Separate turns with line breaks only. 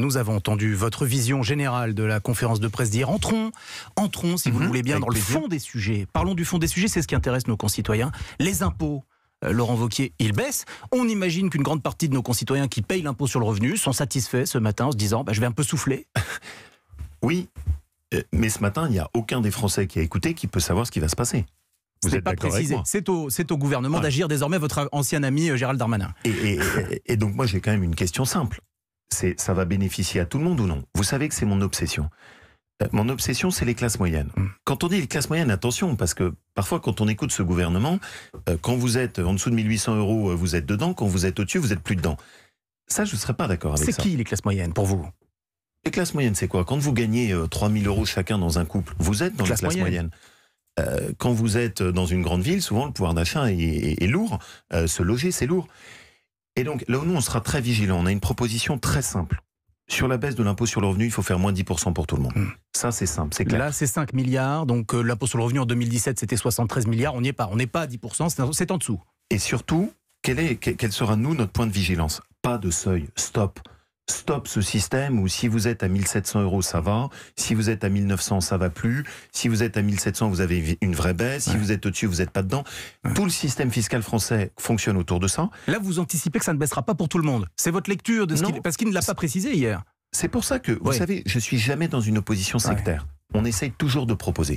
Nous avons entendu votre vision générale de la conférence de presse d'hier. Entrons, entrons, si vous mhm, voulez bien, dans le fond des sujets. Parlons du fond des sujets, c'est ce qui intéresse nos concitoyens. Les impôts. Euh, Laurent Vauquier, ils baissent. On imagine qu'une grande partie de nos concitoyens qui payent l'impôt sur le revenu sont satisfaits ce matin
en se disant bah, Je vais un peu souffler. Oui, euh, mais ce matin, il n'y a aucun des Français qui a écouté qui peut savoir ce qui va se passer. Vous n'êtes pas précisé.
C'est au, gouvernement d'agir désormais, votre
ancien ami euh, Gérald Darmanin. Et, et donc, moi, j'ai quand même une question simple ça va bénéficier à tout le monde ou non Vous savez que c'est mon obsession. Euh, mon obsession, c'est les classes moyennes. Mm. Quand on dit les classes moyennes, attention, parce que parfois, quand on écoute ce gouvernement, euh, quand vous êtes en dessous de 1800 euros, euh, vous êtes dedans. Quand vous êtes au-dessus, vous êtes plus dedans. Ça, je ne serais pas d'accord avec ça. C'est qui les classes moyennes pour vous Les classes moyennes, c'est quoi Quand vous gagnez 3000 euros chacun dans un couple, vous êtes dans les classes moyennes. quand vous êtes dans une grande ville, souvent le pouvoir d'achat est, lourd. se loger, c'est lourd. Et donc, là où nous, on sera très vigilant, on a une proposition très simple. Sur la baisse de l'impôt sur le revenu, il faut faire moins 10% pour tout le monde. Hmm. Ça, c'est simple, c'est clair. Là,
c'est 5 milliards. Donc, euh, l'impôt sur le revenu en 2017, c'était 73 milliards. On n'y est pas. On n'est pas à 10%, c'est en dessous.
Et surtout, est, quel sera, nous, notre point de vigilance Pas de seuil. Stop stop ce système où si vous êtes à 1700 euros, ça va. Si vous êtes à 1900, ça va plus. Si vous êtes à 1700, vous avez une vraie baisse. Si vous êtes au-dessus, vous n'êtes pas dedans. Tout le système fiscal français fonctionne autour de ça. Là, vous anticipez que ça ne baissera pas pour tout le monde. C'est votre lecture de ce qu'il... Parce qu'il ne l'a pas précisé hier. C'est pour ça que, vous savez, je suis jamais dans une opposition sectaire. On essaye toujours de proposer.